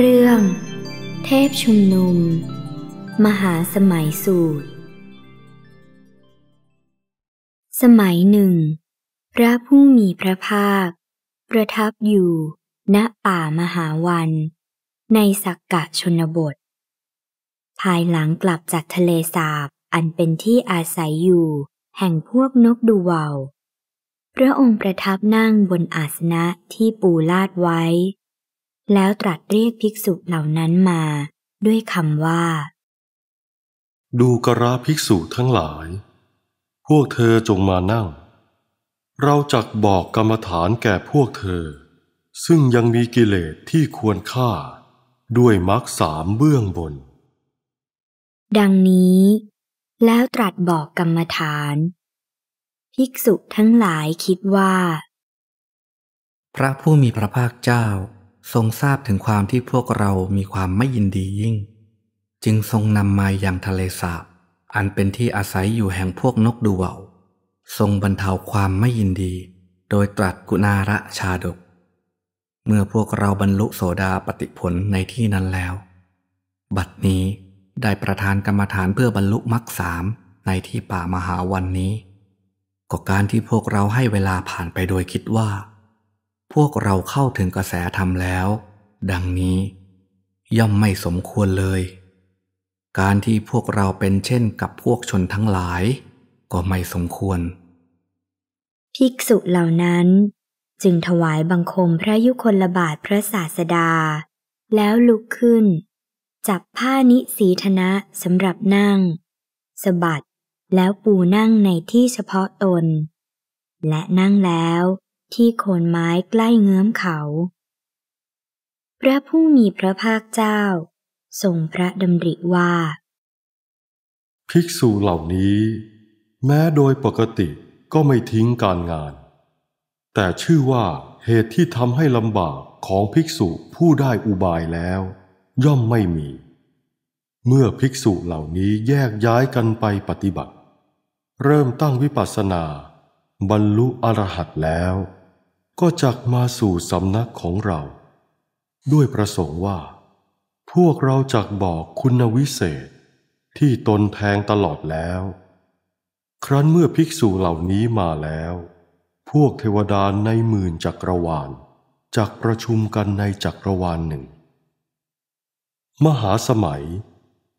เรื่อง เทพชุมนุม มหาสมัยสูตร สมัยหนึ่งพระผู้มีพระภาค ประทับอยู่ ณป่ามหาวัน ในสักกะชนบท ภายหลังกลับจากทะเลสาบอันเป็นที่อาศัยอยู่ แห่งพวกนกดูวาวพระองค์ประทับนั่งบนอาสนะที่ปูลาดไว้แล้วตรัสเรียกภิกษุเหล่านั้นมา ด้วยคำว่า ดูกราภิกษุทั้งหลาย พวกเธอจงมานั่ง เราจักบอกกรรมฐานแก่พวกเธอ ซึ่งยังมีกิเลสที่ควรฆ่า ด้วยมรรคสามเบื้องบน ดังนี้ แล้วตรัสบอกกรรมฐาน ภิกษุทั้งหลายคิดว่า พระผู้มีพระภาคเจ้าทรงทราบถึงความที่พวกเรามีความไม่ยินดียิ่ง จึงทรงนำมาอย่างทะเลสาบอันเป็นที่อาศัยอยู่แห่งพวกนกดูวาวทรงบรรเทาความไม่ยินดี โดยตรัสกุณาระชาดก เมื่อพวกเราบรรลุโสดาปติผลในที่นั้นแล้ว บัดนี้ได้ประธานกรรมฐานเพื่อบรรลุมรรคสามในที่ป่ามหาวันนี้ก็การที่พวกเราให้เวลาผ่านไปโดยคิดว่าพวกเราเข้าถึงกระแสธรรมแล้ว ดังนี้ย่อมไม่สมควรเลย การที่พวกเราเป็นเช่นกับพวกชนทั้งหลายก็ไม่สมควร ภิกษุเหล่านั้น จึงถวายบังคมพระยุคลบาทพระศาสดา แล้วลุกขึ้น จับผ้านิสีธนะสำหรับนั่ง สบัดแล้วปูนั่งในที่เฉพาะตน และนั่งแล้วที่โคนไม้ใกล้เงื้อมเขา พระผู้มีพระภาคเจ้าทรงพระดำริว่า ภิกษุเหล่านี้ แม้โดยปกติก็ไม่ทิ้งการงาน แต่ชื่อว่าเหตุที่ทำให้ลำบากของภิกษุผู้ได้อุบายแล้ว ย่อมไม่มี เมื่อภิกษุเหล่านี้แยกย้ายกันไปปฏิบัติ เริ่มตั้งวิปัสสนาบรรลุอรหัตแล้วก็จักมาสู่สำนักของเรา ด้วยประสงค์ว่า พวกเราจักบอกคุณวิเศษที่ตนแทงตลอดแล้ว ครั้นเมื่อภิกษุเหล่านี้มาแล้ว พวกเทวดาในหมื่นจักรวาลจักประชุมกันในจักรวาลหนึ่ง มหาสมัย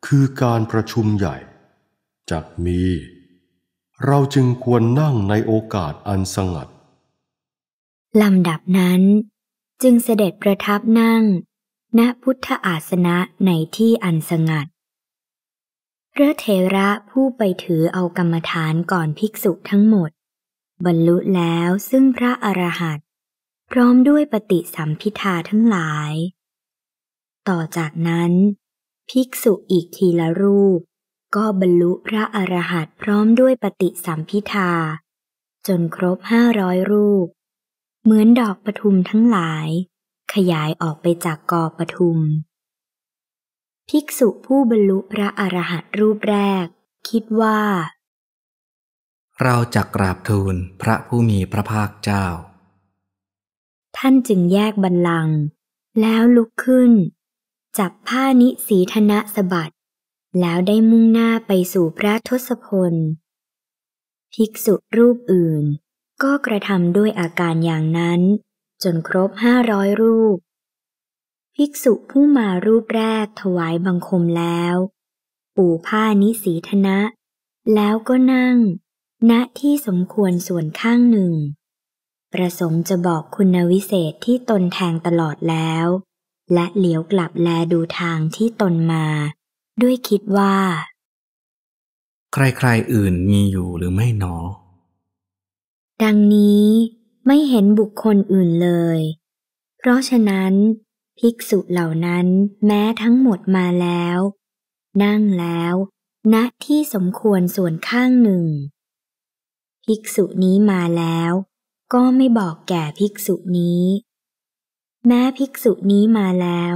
คือการประชุมใหญ่ จักมีเราจึงควรนั่งในโอกาสอันสงัด ลำดับนั้นจึงเสด็จประทับนั่ง ณพุทธอาสนะในที่อันสงัดพระเทระผู้ไปถือเอากรรมฐานก่อนภิกษุทั้งหมด บรรลุแล้วซึ่งพระอรหันต์พร้อมด้วยปฏิสัมพิทาทั้งหลาย ต่อจากนั้น ภิกษุอีกทีละรูปก็บรรลุพระอรหันต์พร้อมด้วยปฏิสัมพิทาจนครบห้าร้อยรูป เหมือนดอกปทุมทั้งหลาย ขยายออกไปจากกอปทุม ภิกษุผู้บรรลุพระอรหันต์รูปแรก คิดว่า เราจะกราบทูลพระผู้มีพระภาคเจ้า ท่านจึงแยกบัลลังก์แล้วลุกขึ้น จับผ้านิสีธนะสบัดแล้วได้มุ่งหน้าไปสู่พระทศพล ภิกษุรูปอื่น ก็กระทำด้วยอาการอย่างนั้น จนครบห้าร้อยรูป ภิกษุผู้มารูปแรกถวายบังคมแล้วปูผ้านิสีธนะ แล้วก็นั่ง ณที่สมควรส่วนข้างหนึ่ง ประสงค์จะบอกคุณวิเศษที่ตนแทงตลอดแล้ว และเหลียวกลับแลดูทางที่ตนมาด้วยคิดว่า ใครๆอื่นมีอยู่หรือไม่หนอ ดังนี้ไม่เห็นบุคคลอื่นเลย เพราะฉะนั้น ภิกษุเหล่านั้น แม้ทั้งหมดมาแล้ว นั่งแล้วณนะที่สมควรส่วนข้างหนึ่ง ภิกษุนี้มาแล้วก็ไม่บอกแก่ภิกษุนี้ แม้ภิกษุนี้มาแล้ว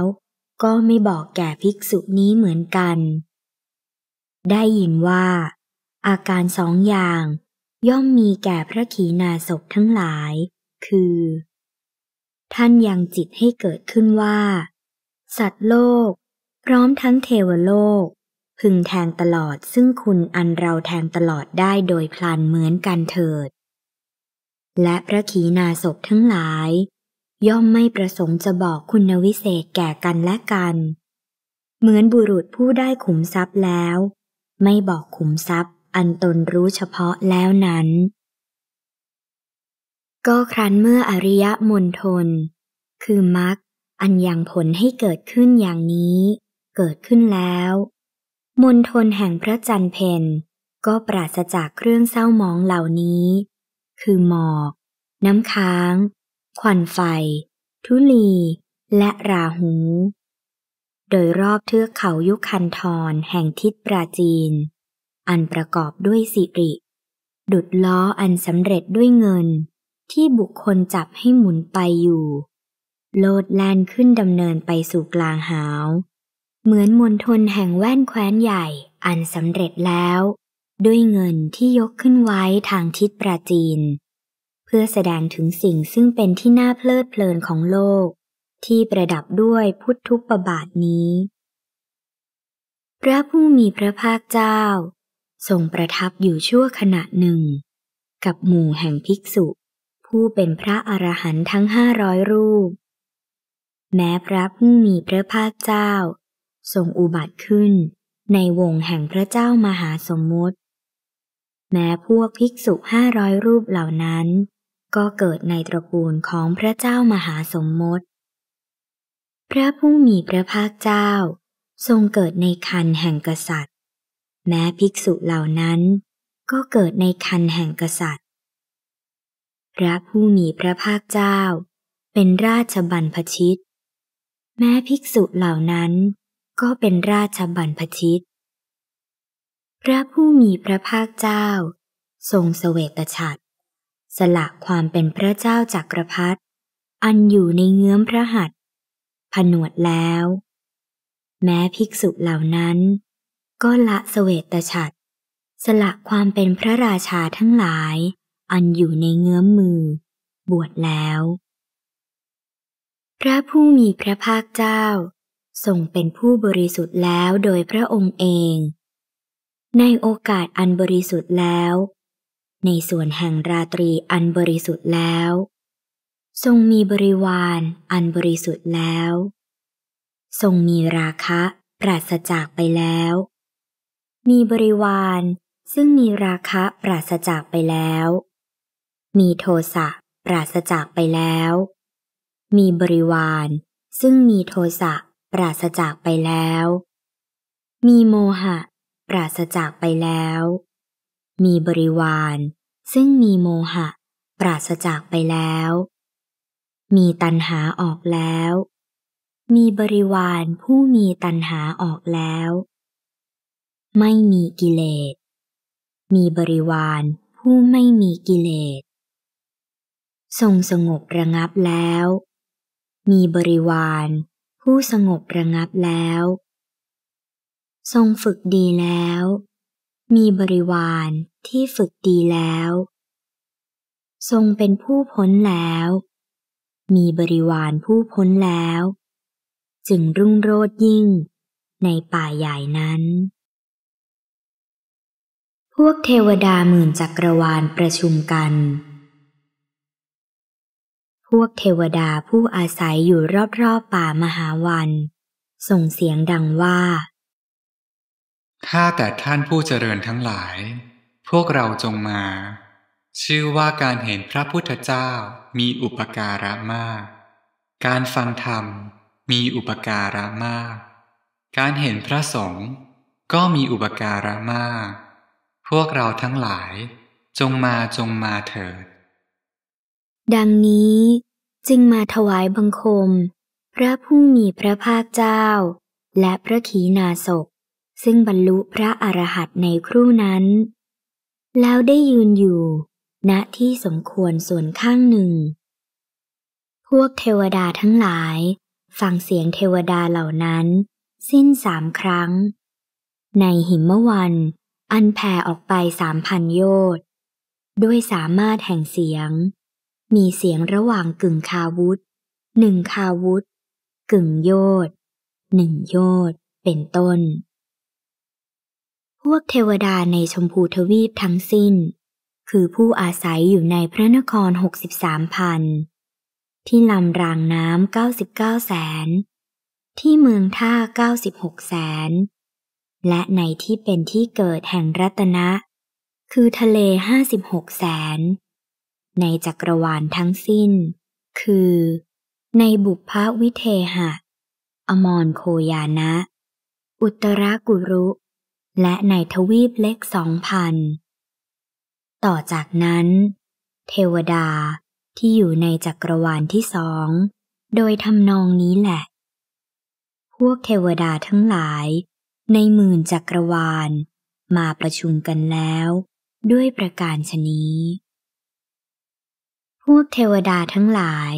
ก็ไม่บอกแก่ภิกษุนี้เหมือนกัน ได้ยินว่า อาการสองอย่าง ย่อมมีแก่พระขีณาสพทั้งหลาย คือ ท่านยังจิตให้เกิดขึ้นว่า สัตว์โลก พร้อมทั้งเทวโลก พึงแทงตลอดซึ่งคุณอันเราแทงตลอดได้โดยพลันเหมือนกันเถิด และพระขีณาสพทั้งหลายย่อมไม่ประสงค์จะบอกคุณวิเศษแก่กันและกัน เหมือนบุรุษผู้ได้ขุมทรัพย์แล้ว ไม่บอกขุมทรัพย์อันตนรู้เฉพาะแล้วนั้น ก็ครั้นเมื่ออริยมนทนคือมรรคอันยังผลให้เกิดขึ้นอย่างนี้เกิดขึ้นแล้ว มนทนแห่งพระจันเพนก็ปราศจากเครื่องเศร้ามองเหล่านี้ คือหมอก น้ำค้างควันไฟ ทุลีและราหู โดยรอบเทือกเขายุคันธรแห่งทิศปราจีน อันประกอบด้วยสิริดุดล้ออันสำเร็จด้วยเงินที่บุคคลจับให้หมุนไปอยู่ โลดแลนขึ้นดำเนินไปสู่กลางหาวเหมือนมณทนแห่งแว่นแคว้นใหญ่ อันสำเร็จแล้ว ด้วยเงินที่ยกขึ้นไว้ทางทิศปราจีนพื่อแสดงถึงสิ่งซึ่งเป็นที่น่าเพลิดเพลินของโลก ที่ประดับด้วยพุทธุปบาทนี้ พระผู้มีพระภาคเจ้าทรงประทับอยู่ชั่วขณะหนึ่ง กับหมู่แห่งภิกษุ ผู้เป็นพระอรหันต์ทั้งห้าร้อยรูป แม้พระผู้มีพระภาคเจ้า ทรงอุบัติขึ้น ในวงแห่งพระเจ้ามหาสมมติแม้พวกภิกษุห้าร้อยรูปเหล่านั้นก็เกิดในตระกูลของพระเจ้ามหาสมมติ พระผู้มีพระภาคเจ้า ทรงเกิดในคันแห่งกษัตริย์ แม้ภิกษุเหล่านั้น ก็เกิดในคันแห่งกษัตริย์ พระผู้มีพระภาคเจ้า เป็นราชบัณฑชิต แม้ภิกษุเหล่านั้นก็เป็นราชบัณฑชิต พระผู้มีพระภาคเจ้า ทรงสเสวตฉัตรสละความเป็นพระเจ้าจักรพรรดิ อันอยู่ในเงื้อมพระหัตถ์ ผนวดแล้ว แม้ภิกษุเหล่านั้น ก็ละสเวตฉัตรสละความเป็นพระราชาทั้งหลาย อันอยู่ในเงื้อมมือ บวชแล้ว พระผู้มีพระภาคเจ้าทรงเป็นผู้บริสุทธิ์แล้วโดยพระองค์เอง ในโอกาสอันบริสุทธิ์แล้วในส่วนแห่งราตรีอันบริสุทธิ์แล้ว ทรงมีบริวารอันบริสุทธิ์แล้ว ทรงมีราคะปราศจากไปแล้ว มีบริวาร ซึ่งมีราคะปราศจากไปแล้ว มีโทสะปราศจากไปแล้ว มีบริวาร ซึ่งมีโทสะปราศจากไปแล้ว มีโมหะ ปราศจากไปแล้วมีบริวาร ซึ่งมีโมหะ ปราศจากไปแล้ว มีตัณหาออกแล้ว มีบริวารผู้มีตัณหาออกแล้ว ไม่มีกิเลส มีบริวารผู้ไม่มีกิเลสทรงสงบระงับแล้ว มีบริวาร ผู้สงบระงับแล้ว ทรงฝึกดีแล้วมีบริวารที่ฝึกดีแล้ว ทรงเป็นผู้พ้นแล้ว มีบริวารผู้พ้นแล้ว จึงรุ่งโรจยิ่งในป่าใหญ่นั้น พวกเทวดาหมื่นจักรวาลประชุมกัน พวกเทวดาผู้อาศัยอยู่รอบๆป่ามหาวัน ส่งเสียงดังว่าข้าแต่ท่านผู้เจริญทั้งหลาย พวกเราจงมา ชื่อว่าการเห็นพระพุทธเจ้ามีอุปการะมาก การฟังธรรมมีอุปการะมาก การเห็นพระสงฆ์ก็มีอุปการะมาก พวกเราทั้งหลายจงมาจงมาเถิด ดังนี้จึงมาถวายบังคม พระผู้มีพระภาคเจ้าและพระขีณาสกซึ่งบรรลุพระอรหันต์ในครู่นั้น แล้วได้ยืนอยู่ ณที่สมควรส่วนข้างหนึ่ง พวกเทวดาทั้งหลาย ฟังเสียงเทวดาเหล่านั้น สิ้นสามครั้ง ในหิมวันอันแผ่ออกไปสามพันโยชน์ด้วยสามารถแห่งเสียง มีเสียงระหว่างกึ่งคาวุธหนึ่งคาวุธ กึ่งโย์หนึ่งโย์เป็นต้นพวกเทวดาในชมพูทวีปทั้งสิ้น คือผู้อาศัยอยู่ในพระนคร 63พันที่ลำรางน้ำ99แสนที่เมืองท่า 96แสนและในที่เป็นที่เกิดแห่งรัตนะ คือทะเล 56แสนในจักรวาลทั้งสิ้น คือในบุพภวิเทหะ อมรโคยานะ อุตรากุรุและในทวีปเล็กสองพันต่อจากนั้น เทวดาที่อยู่ในจักรวาลที่สองโดยทำนองนี้แหละ พวกเทวดาทั้งหลายในหมื่นจักรวาล มาประชุมกันแล้ว ด้วยประการชนี้ พวกเทวดาทั้งหลาย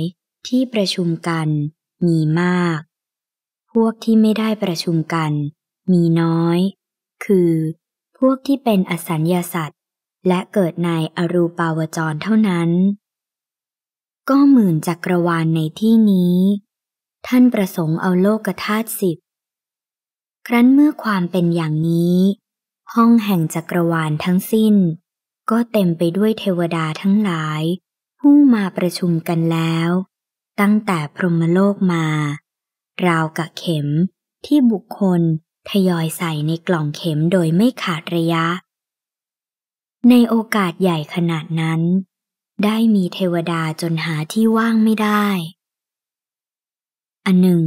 ที่ประชุมกันมีมาก พวกที่ไม่ได้ประชุมกันมีน้อยคือ พวกที่เป็นอสัญญาสัตว์และเกิดในอรูปาวจรเท่านั้น ก็หมื่นจักรวาลในที่นี้ ท่านประสงค์เอาโลกธาตุสิบ ครั้นเมื่อความเป็นอย่างนี้ ห้องแห่งจักรวาลทั้งสิ้น ก็เต็มไปด้วยเทวดาทั้งหลายผู้มาประชุมกันแล้ว ตั้งแต่พรหมโลกมา ราวกะเข็มที่บุคคลทยอยใส่ในกล่องเข็มโดยไม่ขาดระยะ ในโอกาสใหญ่ขนาดนั้น ได้มีเทวดาจนหาที่ว่างไม่ได้ อันหนึ่ง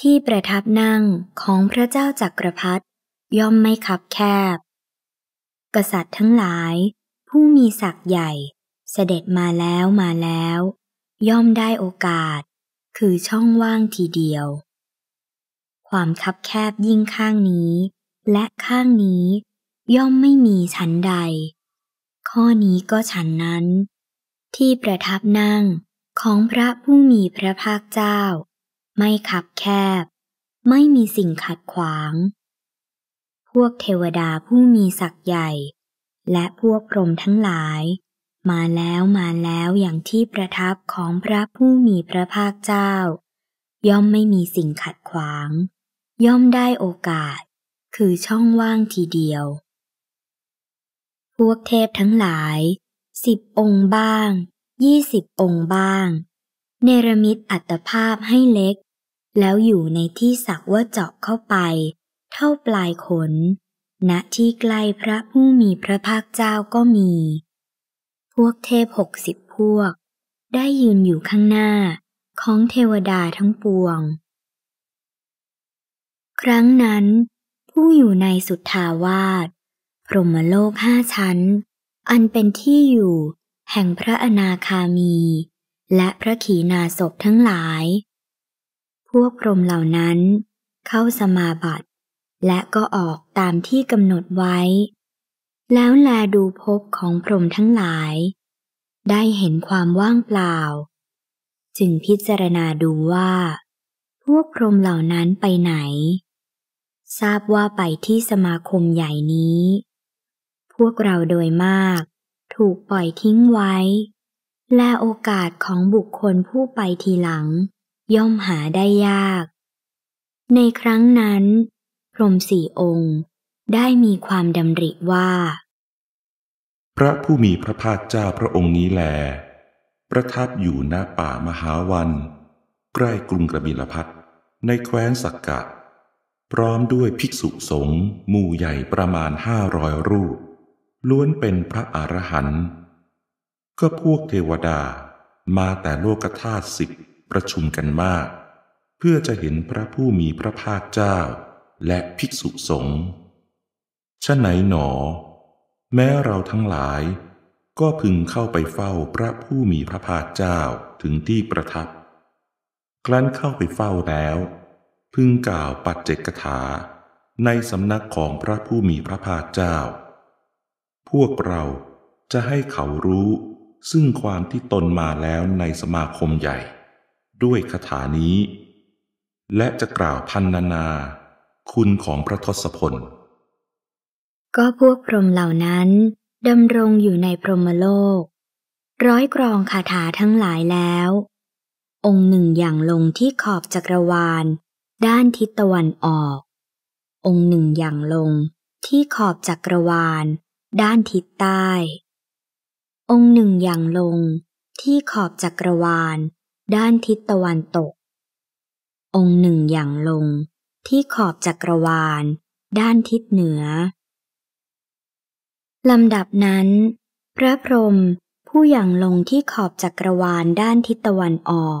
ที่ประทับนั่งของพระเจ้าจักรพรรดิย่อมไม่คับแคบ กษัตริย์ทั้งหลาย ผู้มีศักย์ใหญ่เสด็จมาแล้วมาแล้ว ย่อมได้โอกาส คือช่องว่างทีเดียวความคับแคบยิ่งข้างนี้ และข้างนี้ย่อมไม่มีชั้นใด ข้อนี้ก็ฉันนั้น ที่ประทับนั่งของพระผู้มีพระภาคเจ้า ไม่คับแคบ ไม่มีสิ่งขัดขวาง พวกเทวดาผู้มีศักย์ใหญ่ และพวกพรมทั้งหลาย มาแล้วมาแล้วอย่างที่ประทับของพระผู้มีพระภาคเจ้า ย่อมไม่มีสิ่งขัดขวางย่อมได้โอกาส คือช่องว่างทีเดียว พวกเทพทั้งหลาย สิบองค์บ้าง ยี่สิบองค์บ้าง เนรมิตอัตภาพให้เล็ก แล้วอยู่ในที่สักว่าเจาะเข้าไป เท่าปลายขน ณที่ใกล้พระผู้มีพระภาคเจ้าก็มี พวกเทพหกสิบพวก ได้ยืนอยู่ข้างหน้าของเทวดาทั้งปวงครั้งนั้น ผู้อยู่ในสุทธาวาสพรหมโลกห้าชั้น อันเป็นที่อยู่ แห่งพระอนาคามี และพระขีณาสพทั้งหลาย พวกพรหมเหล่านั้นเข้าสมาบัติและก็ออกตามที่กำหนดไว้ แล้วแลดูภพของพรหมทั้งหลาย ได้เห็นความว่างเปล่า จึงพิจารณาดูว่า พวกพรหมเหล่านั้นไปไหนทราบว่าไปที่สมาคมใหญ่นี้ พวกเราโดยมาก ถูกปล่อยทิ้งไว้ และโอกาสของบุคคลผู้ไปทีหลังย่อมหาได้ยาก ในครั้งนั้น พรมสี่องค์ได้มีความดำริว่า พระผู้มีพระภาคเจ้าพระองค์นี้แล ประทับอยู่หน้าป่ามหาวัน ใกล้กรุงกระบิลพัทในแคว้นสักกะพร้อมด้วยภิกษุสงฆ์หมู่ใหญ่ประมาณห้าร้อยรูป ล้วนเป็นพระอรหันต์ก็พวกเทวดามาแต่โลกธาตุสิบประชุมกันมาก เพื่อจะเห็นพระผู้มีพระภาคเจ้า และภิกษุสงฆ์ชะไหนหนอ แม้เราทั้งหลาย ก็พึงเข้าไปเฝ้าพระผู้มีพระภาคเจ้าถึงที่ประทับครั้นเข้าไปเฝ้าแล้วพึงกล่าวปัจเจกถาในสำนักของพระผู้มีพระภาคเจ้า พวกเราจะให้เขารู้ซึ่งความที่ตนมาแล้วในสมาคมใหญ่ ด้วยคาถานี้ และจะกล่าวพันนานา คุณของพระทศพล ก็พวกพรหมเหล่านั้นดำรงอยู่ในพรหมโลก ร้อยกรองคาถาทั้งหลายแล้ว องค์หนึ่งอย่างลงที่ขอบจักรวาลด้านทิศตะวันออก องค์หนึ่งอย่างลงที่ขอบจักรวาล ด้านทิศใต้ องค์หนึ่งอย่างลงที่ขอบจักรวาล ด้านทิศตะวันตก องค์หนึ่งอย่างลงที่ขอบจักรวาล ด้านทิศเหนือลำดับนั้น พระพรหมผู้อย่างลงที่ขอบจักรวาลด้านทิศตะวันออก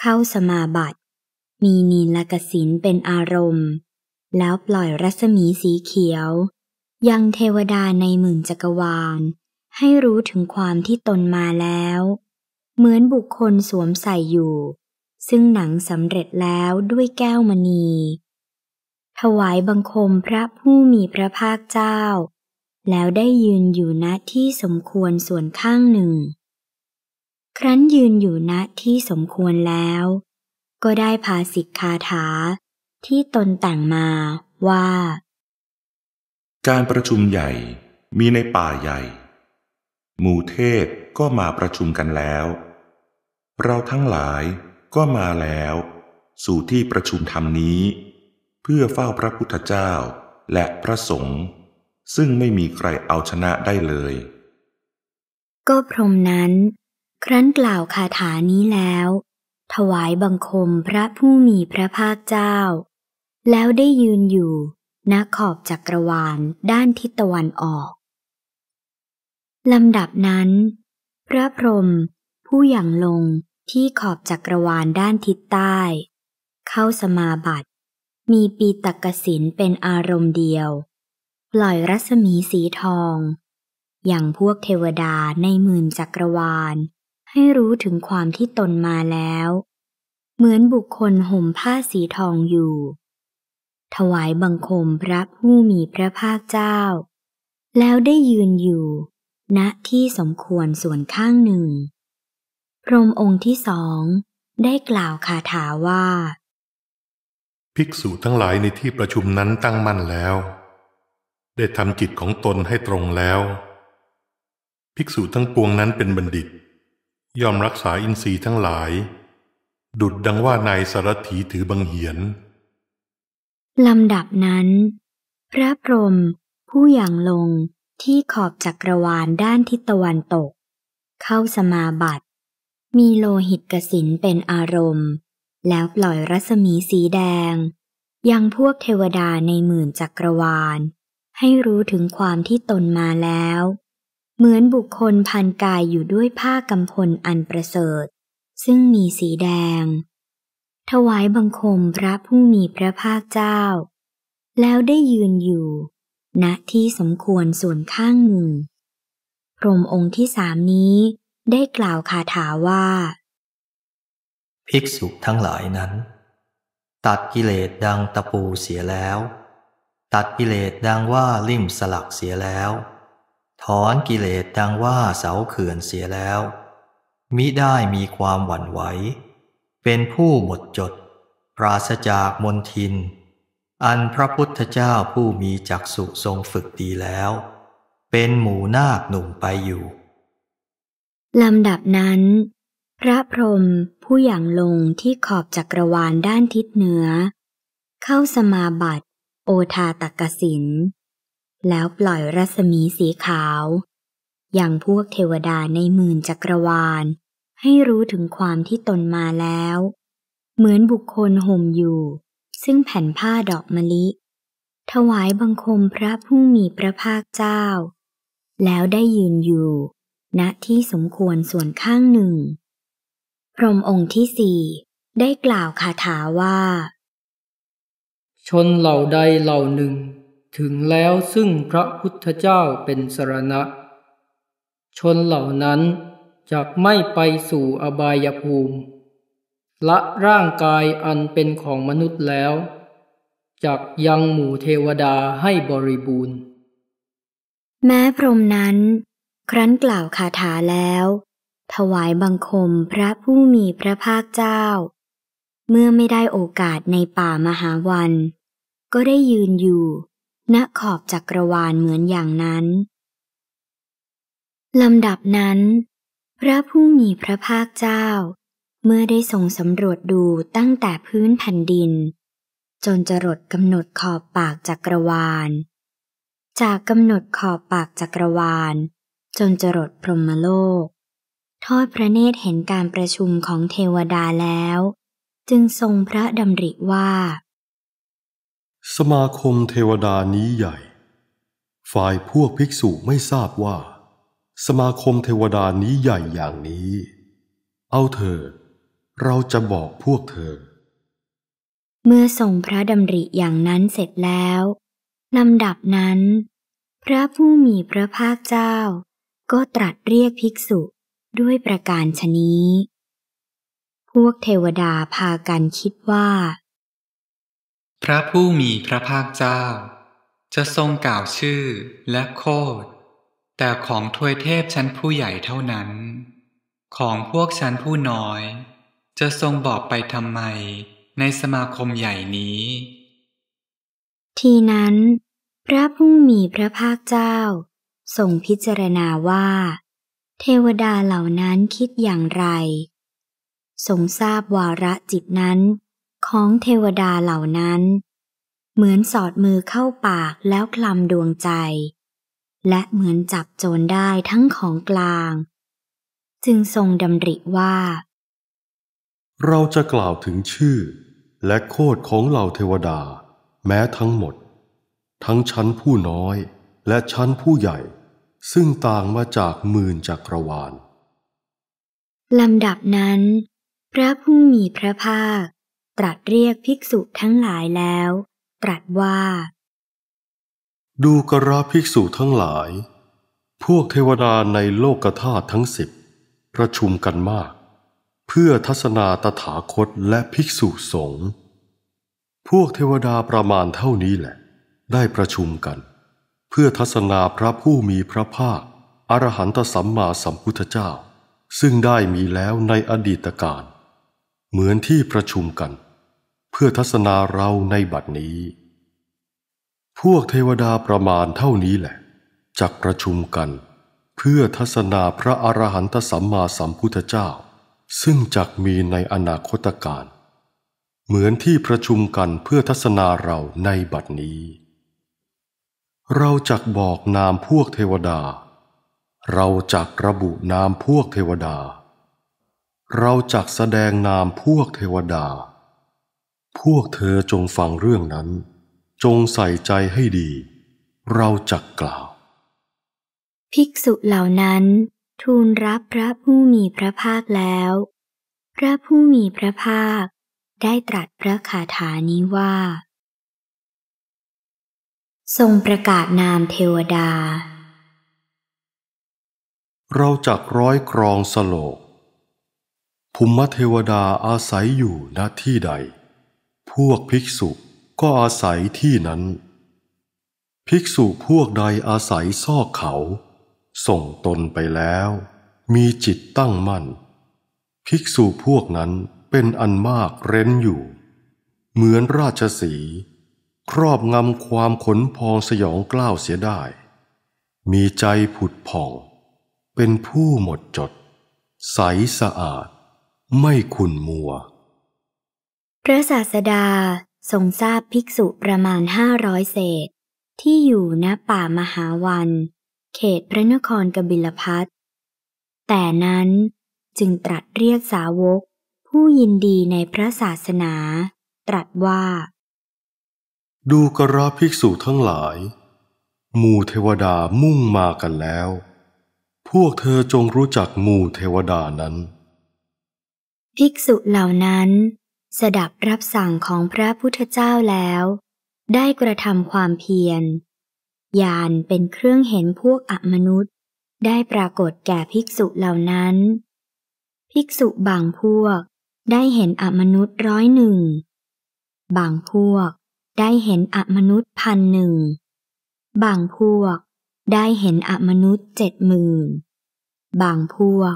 เข้าสมาบัติมีนีลกสินเป็นอารมณ์ แล้วปล่อยรัศมีสีเขียว ยังเทวดาในหมื่นจักรวาล ให้รู้ถึงความที่ตนมาแล้ว เหมือนบุคคลสวมใส่อยู่ ซึ่งหนังสำเร็จแล้วด้วยแก้วมณี ถวายบังคมพระผู้มีพระภาคเจ้า แล้วได้ยืนอยู่ณที่สมควรส่วนข้างหนึ่ง ครั้นยืนอยู่ณที่สมควรแล้วก็ได้พาสิกคาถาที่ตนแต่งมาว่า การประชุมใหญ่มีในป่าใหญ่ หมู่เทพก็มาประชุมกันแล้ว เราทั้งหลายก็มาแล้ว สู่ที่ประชุมธรรมนี้ เพื่อเฝ้าพระพุทธเจ้าและพระสงฆ์ซึ่งไม่มีใครเอาชนะได้เลย ก็พรมนั้น ครั้นกล่าวคาถานี้แล้วถวายบังคมพระผู้มีพระภาคเจ้า แล้วได้ยืนอยู่ณขอบจักรวาลด้านทิศตะวันออก ลำดับนั้น พระพรหมผู้อย่างลงที่ขอบจักรวาลด้านทิศใต้ เข้าสมาบัติ มีปีตกกสินเป็นอารมณ์เดียว ปล่อยรัศมีสีทอง อย่างพวกเทวดาในหมื่นจักรวาลให้รู้ถึงความที่ตนมาแล้ว เหมือนบุคคลห่มผ้าสีทองอยู่ ถวายบังคมพระผู้มีพระภาคเจ้า แล้วได้ยืนอยู่ ณที่สมควรส่วนข้างหนึ่ง พรมองค์ที่สองได้กล่าวคาถาว่า ภิกษุทั้งหลายในที่ประชุมนั้นตั้งมั่นแล้ว ได้ทำจิตของตนให้ตรงแล้ว ภิกษุทั้งปวงนั้นเป็นบัณฑิตย่อมรักษาอินทรีย์ทั้งหลาย ดุดดังว่านายสารถีถือบังเหียน ลำดับนั้น พระพรหมผู้อย่างลงที่ขอบจักรวาลด้านทิศตะวันตก เข้าสมาบัติมีโลหิตกสินเป็นอารมณ์ แล้วปล่อยรัศมีสีแดง ยังพวกเทวดาในหมื่นจักรวาล ให้รู้ถึงความที่ตนมาแล้วเหมือนบุคคลพันกายอยู่ด้วยผ้ากำพลอันประเสริฐ ซึ่งมีสีแดง ถวายบังคมพระผู้มีพระภาคเจ้า แล้วได้ยืนอยู่ณนะที่สมควรส่วนข้างหนึ่งพรมองค์ที่สามนี้ได้กล่าวคาถาว่า ภิกษุทั้งหลายนั้น ตัดกิเลสดังตะปูเสียแล้ว ตัดกิเลสดังว่าลิ่มสลักเสียแล้วถอนกิเลสดังว่าเสาเขื่อนเสียแล้ว มิได้มีความหวั่นไหวเป็นผู้หมดจดปราศจากมนทิน อันพระพุทธเจ้าผู้มีจักสุทรงฝึกดีแล้ว เป็นหมูนาคหนุ่มไปอยู่ ลำดับนั้น พระพรหมผู้อย่างลงที่ขอบจักรวาลด้านทิศเหนือ เข้าสมาบัติโอทาตกสินแล้วปล่อยรัศมีสีขาว อย่างพวกเทวดาในหมื่นจักรวาล ให้รู้ถึงความที่ตนมาแล้ว เหมือนบุคคลห่มอยู่ ซึ่งแผ่นผ้าดอกมะลิ ถวายบังคมพระผู้มีพระภาคเจ้า แล้วได้ยืนอยู่ ณที่สมควรส่วนข้างหนึ่ง พรหมองค์ที่สี่ได้กล่าวคาถาว่า ชนเหล่าใดเหล่าหนึ่งถึงแล้วซึ่งพระพุทธเจ้าเป็นสรณะ ชนเหล่านั้นจะกไม่ไปสู่อบายภูมิ ละร่างกายอันเป็นของมนุษย์แล้วจักยังหมู่เทวดาให้บริบูรณ์ แม้พรมนั้น ครั้นกล่าวคาถาแล้ว ถวายบังคมพระผู้มีพระภาคเจ้า เมื่อไม่ได้โอกาสในป่ามหาวัน ก็ได้ยืนอยู่ณขอบจักรวาลเหมือนอย่างนั้นลำดับนั้นพระผู้มีพระภาคเจ้า เมื่อได้ทรงสำรวจดูตั้งแต่พื้นแผ่นดิน จนจรดกำหนดขอบปากจักรวาล จากกำหนดขอบปากจักรวาล จนจรดพรหมโลก ทอดพระเนตรเห็นการประชุมของเทวดาแล้ว จึงทรงพระดำริว่าสมาคมเทวดานี้ใหญ่ ฝ่ายพวกภิกษุไม่ทราบว่า สมาคมเทวดานี้ใหญ่อย่างนี้ เอาเธอ เราจะบอกพวกเธอ เมื่อส่งพระดำริอย่างนั้นเสร็จแล้วลำดับนั้น พระผู้มีพระภาคเจ้าก็ตรัสเรียกภิกษุด้วยประการชนี้ พวกเทวดาพากันคิดว่าพระผู้มีพระภาคเจ้า จะทรงกล่าวชื่อและโคดแต่ของทวยเทพชั้นผู้ใหญ่เท่านั้น ของพวกชั้นผู้น้อยจะทรงบอกไปทำไมในสมาคมใหญ่นี้ ทีนั้น พระผู้มีพระภาคเจ้า ทรงพิจารณาว่า เทวดาเหล่านั้นคิดอย่างไรทรงทราบวาระจิตนั้นของเทวดาเหล่านั้น เหมือนสอดมือเข้าปากแล้วคลำดวงใจ และเหมือนจับโจรได้ทั้งของกลาง จึงทรงดำริว่า เราจะกล่าวถึงชื่อและโคดของเหล่าเทวดา แม้ทั้งหมด ทั้งชั้นผู้น้อยและชั้นผู้ใหญ่ ซึ่งต่างมาจากหมื่นจักรวาลลำดับนั้น พระผู้มีพระภาคตรัสเรียกภิกษุทั้งหลายแล้วตรัสว่า ดูกราภิกษุทั้งหลาย พวกเทวดาในโลกธาตุทั้งสิบประชุมกันมาก เพื่อทัศนาตถาคตและภิกษุสงฆ์พวกเทวดาประมาณเท่านี้แหละ ได้ประชุมกัน เพื่อทัศนาพระผู้มีพระภาคอรหันตสัมมาสัมพุทธเจ้า ซึ่งได้มีแล้วในอดีตการเหมือนที่ประชุมกัน เพื่อทัศนาเราในบัดนี้ พวกเทวดาประมาณเท่านี้แหละจักประชุมกันเพื่อทัศนาพระอรหันตสัมมาสัมพุทธเจ้าซึ่งจักมีในอนาคตการเหมือนที่ประชุมกันเพื่อทัศนาเราในบัดนี้ เราจักบอกนามพวกเทวดา เราจักระบุนามพวกเทวดาเราจักแสดงนามพวกเทวดา พวกเธอจงฟังเรื่องนั้น จงใส่ใจให้ดี เราจักกล่าว ภิกษุเหล่านั้น ทูลรับพระผู้มีพระภาคแล้ว พระผู้มีพระภาคได้ตรัสพระคาถานี้ว่า ทรงประกาศนามเทวดา เราจักร้อยกรองสโลกภูมิเทวดาอาศัยอยู่ณที่ใด พวกภิกษุก็อาศัยที่นั้น ภิกษุพวกใดอาศัยซอกเขา ส่งตนไปแล้ว มีจิตตั้งมั่น ภิกษุพวกนั้นเป็นอันมากเร้นอยู่ เหมือนราชสี ครอบงำความขนพองสยองกล้าวเสียได้ มีใจผุดผ่อง เป็นผู้หมดจด ใสสะอาดไม่ขุนมัว พระศาสดาทรงทราบภิกษุประมาณห้าร้อยเศษ ที่อยู่ณป่ามหาวัน เขตพระนครกบิลพัทแต่นั้นจึงตรัสเรียกสาวกผู้ยินดีในพระศาสนาตรัสว่า ดูกราภิกษุทั้งหลายหมู่เทวดามุ่งมากันแล้ว พวกเธอจงรู้จักหมู่เทวดานั้นภิกษุเหล่านั้น สดับรับสั่งของพระพุทธเจ้าแล้ว ได้กระทำความเพียรยานเป็นเครื่องเห็นพวกอมนุษย์ได้ปรากฏแก่ภิกษุเหล่านั้น ภิกษุบางพวกได้เห็นอมนุษย์ร้อยหนึ่ง บางพวกได้เห็นอมนุษย์พันหนึ่งบางพวกได้เห็นอมนุษย์เจ็ดหมื่นบางพวก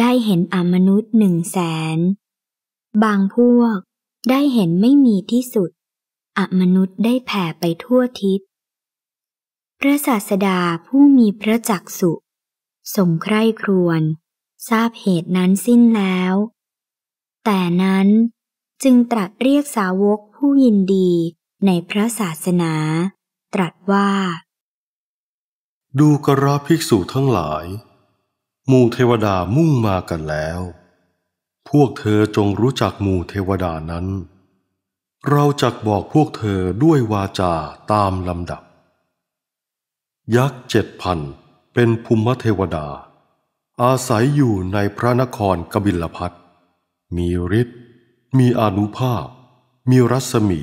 ได้เห็นอมนุษย์หนึ่งแสน บางพวกได้เห็นไม่มีที่สุด อมนุษย์ได้แผ่ไปทั่วทิศ พระศาสดาผู้มีพระจักสุทรงใคร่ครวนทราบเหตุนั้นสิ้นแล้ว แต่นั้นจึงตรัสเรียกสาวกผู้ยินดีในพระศาสนาตรัสว่า ดูกระภิกษุทั้งหลายหมู่เทวดามุ่งมากันแล้ว พวกเธอจงรู้จักหมู่เทวดานั้น เราจักบอกพวกเธอด้วยวาจาตามลำดับ ยักษ์เจ็ดพันเป็นภูมิเทวดา อาศัยอยู่ในพระนครกบิลพัทมีฤทธิ์ มีอนุภาพ มีรัศมี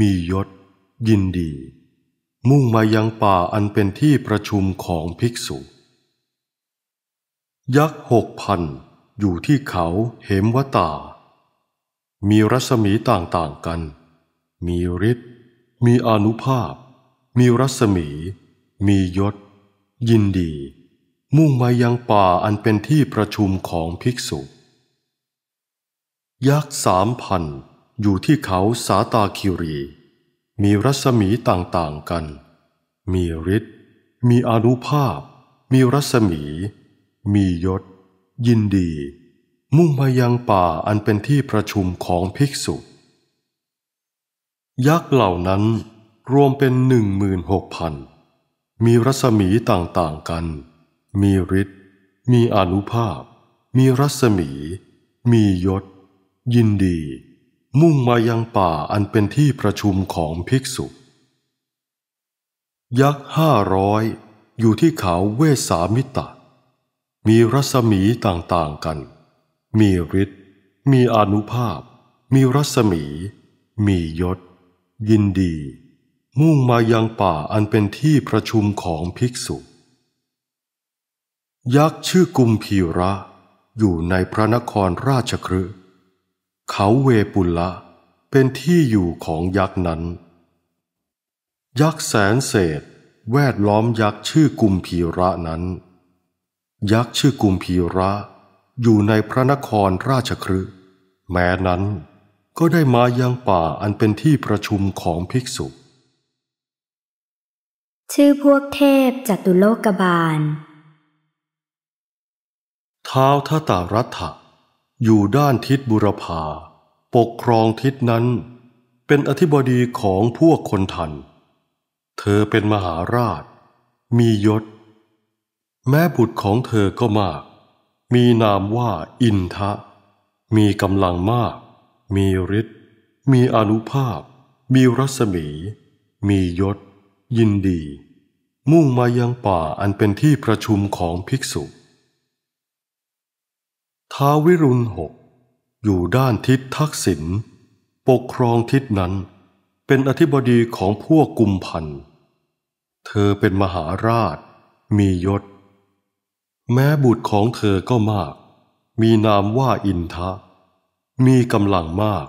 มียศ ยินดี มุ่งมายังป่าอันเป็นที่ประชุมของภิกษุยักษ์หกพันอยู่ที่เขาเหมวตา มีรัศมีต่างๆกัน มีฤทธิ์ มีอนุภาพ มีรัศมี มียศ ยินดี มุ่งมายังป่าอันเป็นที่ประชุมของภิกษุ ยักษ์สามพันอยู่ที่เขาสาตาคิรี มีรัศมีต่างๆกัน มีฤทธิ์ มีอนุภาพ มีรัศมีมียศ ยินดี มุ่งมายังป่าอันเป็นที่ประชุมของภิกษุ ยักษ์เหล่านั้นรวมเป็นหนึ่งหมื่นหกพันมีรัศมีต่างๆกัน มีฤทธิ์มีอนุภาพ มีรัศมี มียศ ยินดี มุ่งมายังป่าอันเป็นที่ประชุมของภิกษุ ยักษ์ห้าร้อยอยู่ที่เขาเวสามิตามีรัศมีต่างๆกัน มีฤทธิ์ มีอนุภาพ มีรัศมี มียศ ยินดี มุ่งมายังป่าอันเป็นที่ประชุมของภิกษุ ยักษ์ชื่อกุมพีระ อยู่ในพระนครราชครืเขาเวปุละเป็นที่อยู่ของยักษ์นั้น ยักษ์แสนเศษแวดล้อมยักษ์ชื่อกุมพีระนั้นยักษ์ชื่อกุมพีระอยู่ในพระนครราชครืแม้นั้นก็ได้มายังป่าอันเป็นที่ประชุมของภิกษุ ชื่อพวกเทพจตุโลกบาลท้าวทตารัฐะอยู่ด้านทิศบุรพาปกครองทิศนั้น เป็นอธิบดีของพวกคนทัน เธอเป็นมหาราชมียศแม้บุตรของเธอก็มาก มีนามว่าอินทะ มีกำลังมาก มีฤทธิ์ มีอนุภาพ มีรัศมี มียศ ยินดี มุ่งมายังป่าอันเป็นที่ประชุมของภิกษุท้าวิรุณหก อยู่ด้านทิศทักษิณปกครองทิศนั้น เป็นอธิบดีของพวกกุมพัน เธอเป็นมหาราช มียศแม้บุตรของเธอก็มาก มีนามว่าอินทะ มีกำลังมาก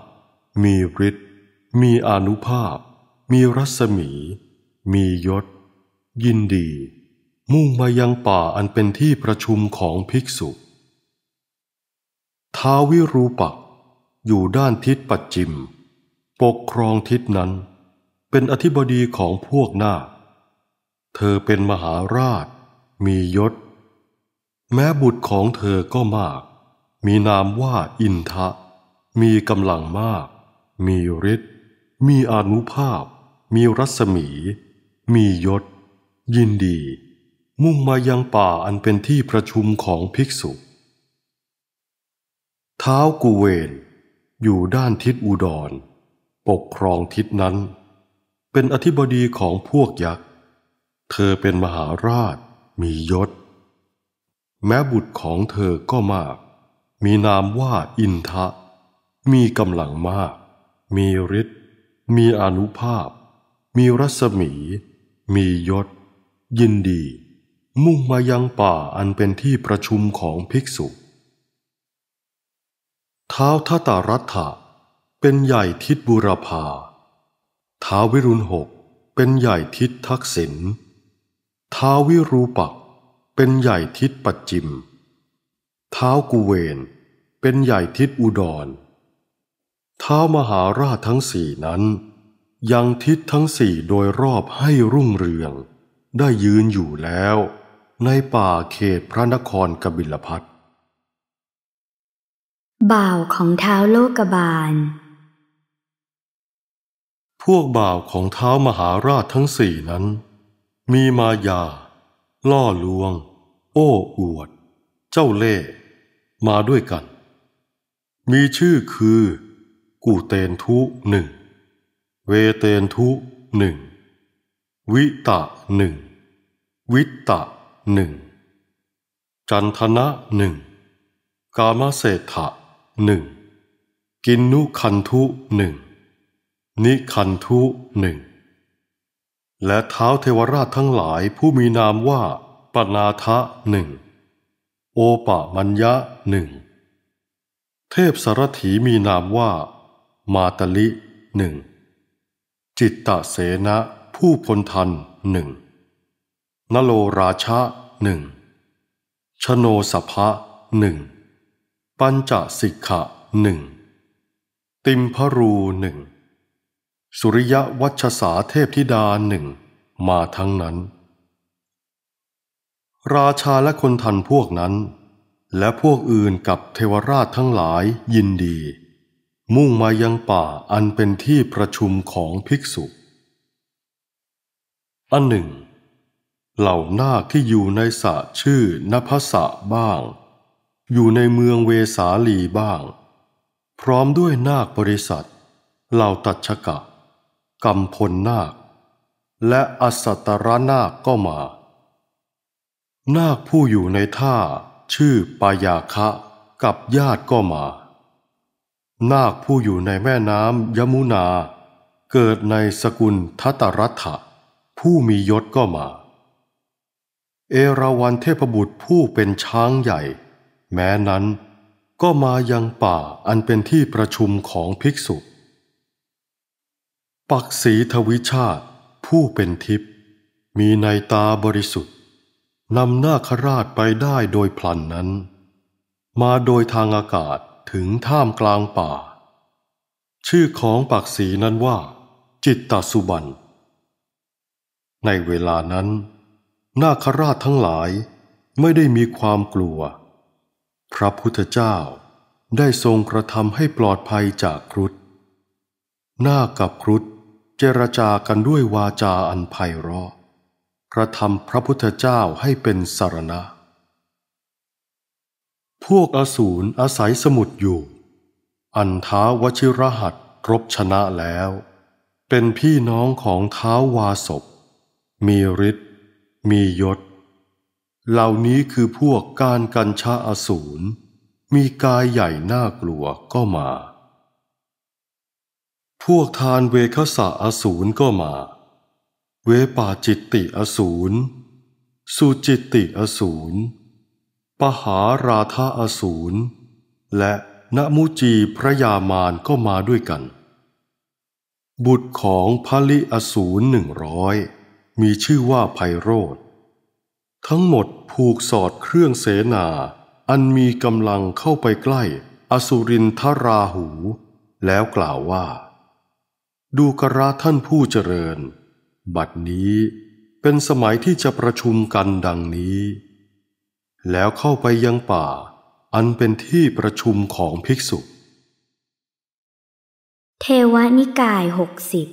มีฤทธิ์ มีอนุภาพ มีรัศมี มียศ ยินดี มุ่งมายังป่าอันเป็นที่ประชุมของภิกษุ ท้าวิรูปัก อยู่ด้านทิศปัจจิม ปกครองทิศนั้น เป็นอธิบดีของพวกนาเธอเป็นมหาราช มียศแม้บุตรของเธอก็มาก มีนามว่าอินทะ มีกำลังมาก มีฤทธิ์มีอนุภาพ มีรัศมี มียศ ยินดี มุ่งมายังป่าอันเป็นที่ประชุมของภิกษุ เท้ากูเวนอยู่ด้านทิศอุดร ปกครองทิศนั้น เป็นอธิบดีของพวกยักษ์ เธอเป็นมหาราช มียศแม้บุตรของเธอก็มาก มีนามว่าอินทะ มีกำลังมาก มีฤทธิ์ มีอนุภาพ มีรัศมี มียศ ยินดี มุ่งมายังป่าอันเป็นที่ประชุมของภิกษุ ท้าทัตารัฐะเป็นใหญ่ทิศบุรพาท้าวิรุณหกเป็นใหญ่ทิศทักษิณท้าวิรูปักเป็นใหญ่ทิศปัจจิม เท้ากุเวน เป็นใหญ่ทิศอุดรเท้ามหาราชทั้งสี่นั้น ยังทิศทั้งสี่โดยรอบให้รุ่งเรืองได้ยืนอยู่แล้วในป่าเขตพระนครกบิลพัทบ่าวของเท้าโลกบาล พวกบ่าวของเท้ามหาราชทั้งสี่นั้น มีมายาล่อลวง โอ้อวด เจ้าเล่มาด้วยกัน มีชื่อคือกูเตนทุหนึ่งเวเตนทุหนึ่งวิตะหนึ่งวิตะหนึ่งจันทนะหนึ่งกามเศษฐะหนึ่งกินนุคันทุหนึ่งนิคันทุหนึ่งและเท้าเทวราชทั้งหลายผู้มีนามว่า ปนาทะหนึ่งโอปะมัญญะหนึ่งเทพสารถีมีนามว่า มาตลิหนึ่งจิตตเสนะผู้พลทันหนึ่งนโลราชะหนึ่งชโนสภะหนึ่งปัญจสิกขะหนึ่งติมพรูหนึ่งสุริยวัชสาเทพธิดาหนึ่งมาทั้งนั้น ราชาและคนทันพวกนั้น และพวกอื่นกับเทวราชทั้งหลายยินดี มุ่งมายังป่าอันเป็นที่ประชุมของภิกษุ อันหนึ่งเหล่านาคที่อยู่ในสะชื่อนภสะบ้าง อยู่ในเมืองเวสาลีบ้าง พร้อมด้วยนาคบริษัทเหล่าตัชกะกำพลนาค และอสัตรนาคก็มา นาคผู้อยู่ในท่าชื่อปายาคะกับญาติก็มา นาคผู้อยู่ในแม่น้ำยมุนา เกิดในสกุลทัตรัฐะผู้มียศก็มา เอราวันเทพบุตรผู้เป็นช้างใหญ่ แม้นั้นก็มายังป่าอันเป็นที่ประชุมของภิกษุปักศีทวิชาติผู้เป็นทิพย์มีในตาบริสุทธิ์นำนาคราชไปได้โดยพลันนั้น มาโดยทางอากาศถึงท่ามกลางป่า ชื่อของปักศีนั้นว่า จิตตสุบันในเวลานั้น นาคราชทั้งหลายไม่ได้มีความกลัว พระพุทธเจ้าได้ทรงกระทำให้ปลอดภัยจากครุฑหน้ากับครุฑเจรจากันด้วยวาจาอันไพเราะกระทำพระพุทธเจ้าให้เป็นสารณะ พวกอสูรอาศัยสมุดอยู่ อันท้าวชิรหัตรบชนะแล้ว เป็นพี่น้องของท้าววาศพมีฤทธิ์มียศ เหล่านี้คือพวกการกัญชาอสูร มีกายใหญ่น่ากลัวก็มาพวกทานเวคสะอสูรก็มา เวปาจิตติอสูรสุจิตติอสูรปหาราธาอสูรและณมุจีพระยามานก็มาด้วยกัน บุตรของพระลิอสูรหนึ่งร้อยมีชื่อว่าไพโรธทั้งหมดผูกสอดเครื่องเสนา อันมีกำลังเข้าไปใกล้ อสุรินทราหู แล้วกล่าวว่าดูกระท่านผู้เจริญ บัดนี้เป็นสมัยที่จะประชุมกันดังนี้ แล้วเข้าไปยังป่า อันเป็นที่ประชุมของภิกษุ เทวนิกายหกสิบ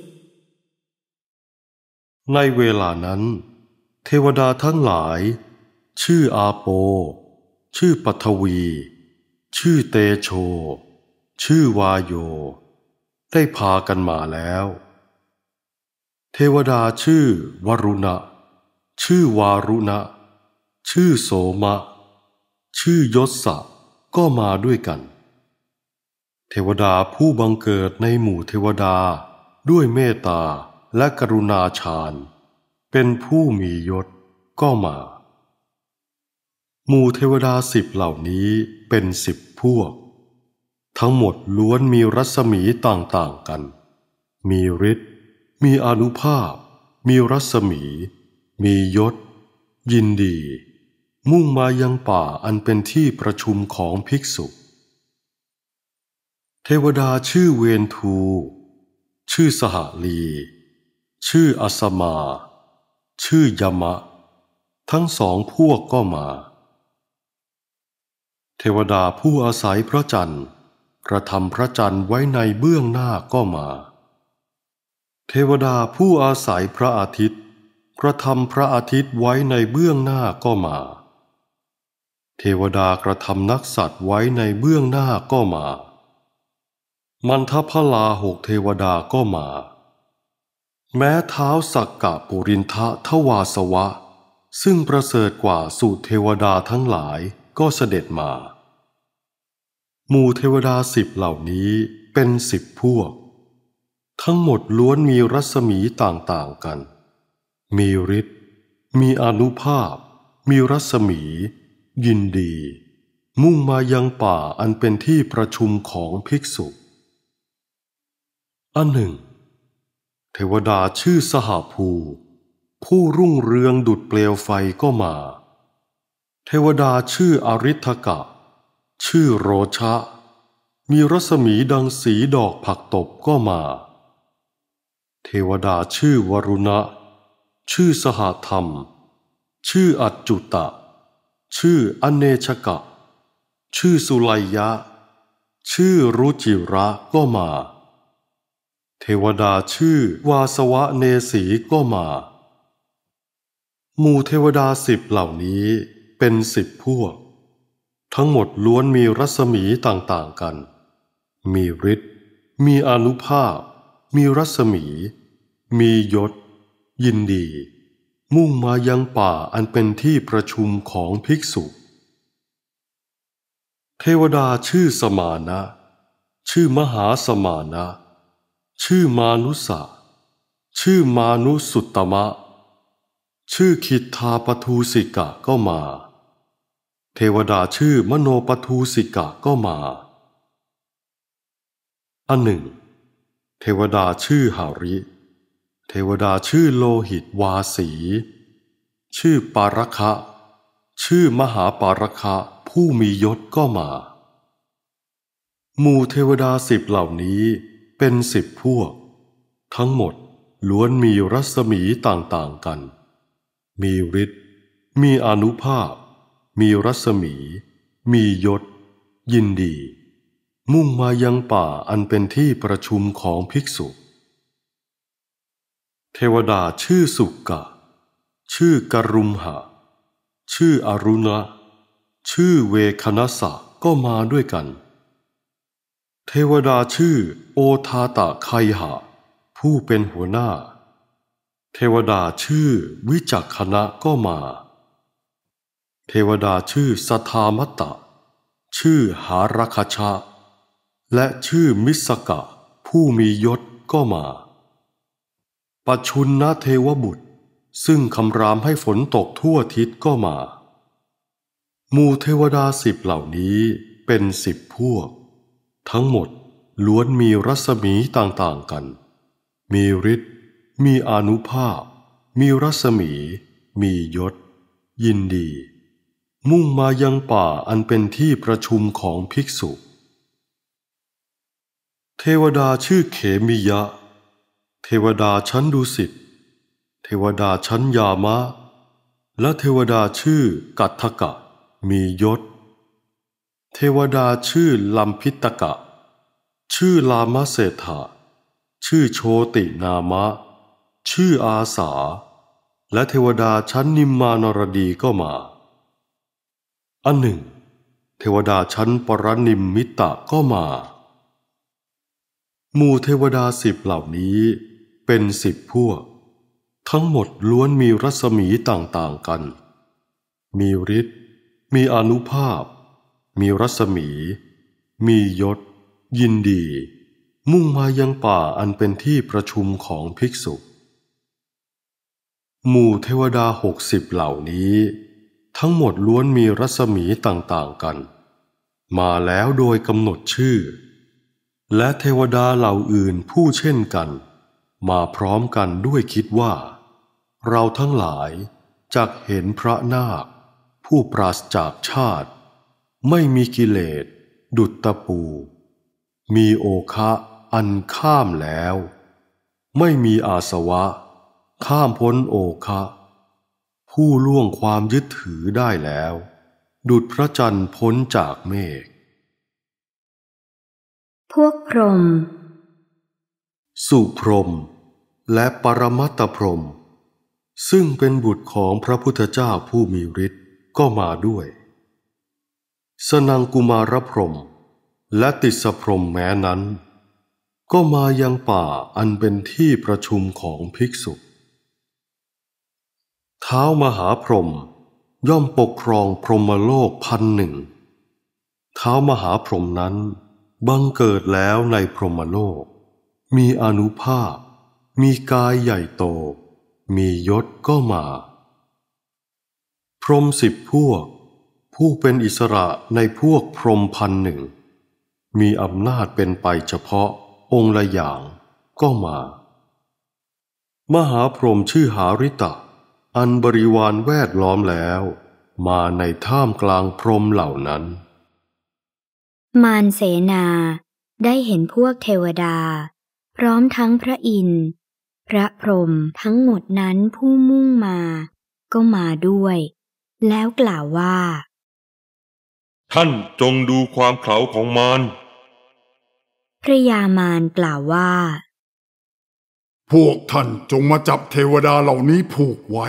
ในเวลานั้น เทวดาทั้งหลาย ชื่ออาโป ชื่อปัทวี ชื่อเตโช ชื่อวาโยได้พากันมาแล้ว เทวดาชื่อวรุณะ ชื่อวารุณะ ชื่อโสมะ ชื่อยศะก็มาด้วยกัน เทวดาผู้บังเกิดในหมู่เทวดา ด้วยเมตตาและกรุณาฌาน เป็นผู้มียศก็มา หมู่เทวดาสิบเหล่านี้เป็นสิบพวกทั้งหมดล้วนมีรัศมีต่างๆกัน มีฤทธิ์ มีอนุภาพ มีรัศมี มียศ ยินดี มุ่งมายังป่าอันเป็นที่ประชุมของภิกษุ เทวดาชื่อเวนทู ชื่อสหลี ชื่ออสมา ชื่อยมะ ทั้งสองพวกก็มา เทวดาผู้อาศัยพระจันทร์กระทำพระจันทร์ไว้ในเบื้องหน้าก็มา เทวดาผู้อาศัยพระอาทิตย์ กระทำพระอาทิตย์ไว้ในเบื้องหน้าก็มา เทวดากระทำนักสัตว์ไว้ในเบื้องหน้าก็มา มันทพลาหกเทวดาก็มา แม้เท้าสักกะปุรินทะทวาสวะ ซึ่งประเสริฐกว่าสุเทวดาทั้งหลายก็เสด็จมาหมู่เทวดาสิบเหล่านี้เป็นสิบพวก ทั้งหมดล้วนมีรัศมีต่าง ๆ กัน มีฤทธิ์มีอนุภาพ มีรัศมี ยินดี มุ่งมายังป่าอันเป็นที่ประชุมของภิกษุ อันหนึ่ง เทวดาชื่อสหภู ผู้รุ่งเรืองดุดเปลวไฟก็มา เทวดาชื่ออริธกะชื่อโรชะ มีรัศมีดังสีดอกผักตบก็มา เทวดาชื่อวรุณะ ชื่อสหธรรม ชื่ออัจจุตะ ชื่ออเนชกะ ชื่อสุไลยะ ชื่อรุจิระก็มา เทวดาชื่อวาสวะเนสีก็มาหมู่เทวดาสิบเหล่านี้เป็นสิบพวกทั้งหมดล้วนมีรัศมีต่างๆกัน มีฤทธิ์ มีอนุภาพ มีรัศมี มียศ ยินดี มุ่งมายังป่าอันเป็นที่ประชุมของภิกษุ เทวดาชื่อสมานะ ชื่อมหาสมานะชื่อมานุสะชื่อมานุสุตตมะ ชื่อคิดทาปทูสิกะก็มาเทวดาชื่อมโนปทูสิกะก็มา อันหนึ่ง เทวดาชื่อหาริ เทวดาชื่อโลหิตวาสี ชื่อปารคะ ชื่อมหาปารคะผู้มียศก็มาหมู่เทวดาสิบเหล่านี้เป็นสิบพวก ทั้งหมดล้วนมีรัศมีต่างๆกัน มีฤทธิ์ มีอนุภาพมีรัศมี มียศ ยินดี มุ่งมายังป่าอันเป็นที่ประชุมของภิกษุ เทวดาชื่อสุกกะชื่อกรุมหะ ชื่ออรุณะ ชื่อเวคณสะก็มาด้วยกัน เทวดาชื่อโอทาตะไคหะ ผู้เป็นหัวหน้า เทวดาชื่อวิจักคณะก็มาเทวดาชื่อสธามตะ ชื่อหารัคชะ และชื่อมิสกะผู้มียศก็มาปชุนนาเทวบุตรซึ่งคำรามให้ฝนตกทั่วทิศก็มาหมู่เทวดาสิบเหล่านี้เป็นสิบพวก ทั้งหมดล้วนมีรัศมีต่างๆกัน มีฤทธิ์มีอนุภาพ มีรัศมี มียศ ยินดีมุ่งมายังป่าอันเป็นที่ประชุมของภิกษุ เทวดาชื่อเขมิยะ เทวดาชั้นดุสิต เทวดาชั้นยามะ และเทวดาชื่อกัตถกะ มียศ เทวดาชื่อลัมพิตกะ ชื่อลามเศรษฐาชื่อโชตินามะ ชื่ออาสา และเทวดาชั้นนิมมานรดีก็มาอันหนึ่งเทวดาชั้นปรนิมมิตะก็มา หมู่เทวดาสิบเหล่านี้เป็นสิบพวก ทั้งหมดล้วนมีรัศมีต่างๆกัน มีฤทธิ์ มีอนุภาพ มีรัศมี มียศ ยินดี มุ่งมายังป่าอันเป็นที่ประชุมของภิกษุ หมู่เทวดาหกสิบเหล่านี้ทั้งหมดล้วนมีรัศมีต่าง ๆ กัน มาแล้วโดยกำหนดชื่อ และเทวดาเหล่าอื่นผู้เช่นกัน มาพร้อมกันด้วยคิดว่า เราทั้งหลายจักเห็นพระนาคผู้ปราศจากชาติ ไม่มีกิเลสดุจตะปู มีโอคะอันข้ามแล้ว ไม่มีอาสวะ ข้ามพ้นโอคะผู้ล่วงความยึดถือได้แล้ว ดุดพระจันทร์พ้นจากเมฆ พวกพรม สุพรมและปรมัตตพรม ซึ่งเป็นบุตรของพระพุทธเจ้าผู้มีฤทธิ์ก็มาด้วย สนังกุมารพรมและติสพรมแม้นั้น ก็มายังป่าอันเป็นที่ประชุมของภิกษุท้ามหาพรหมย่อมปกครองพรหมโลกพันหนึ่งเท้ามหาพรหมนั้นบังเกิดแล้วในพรหมโลก มีอนุภาพ มีกายใหญ่โต มียศก็มา พรหมสิบพวก ผู้เป็นอิสระในพวกพรหมพันหนึ่งมีอำนาจเป็นไปเฉพาะองค์ละอย่างก็มา มหาพรหมชื่อหาริตาอันบริวารแวดล้อมแล้ว มาในท่ามกลางพรมเหล่านั้น มารเสนาได้เห็นพวกเทวดา พร้อมทั้งพระอินทร์พระพรหมทั้งหมดนั้นผู้มุ่งมาก็มาด้วย แล้วกล่าวว่า ท่านจงดูความเขลาของมารพระยามารกล่าวว่าพวกท่านจงมาจับเทวดาเหล่านี้ผูกไว้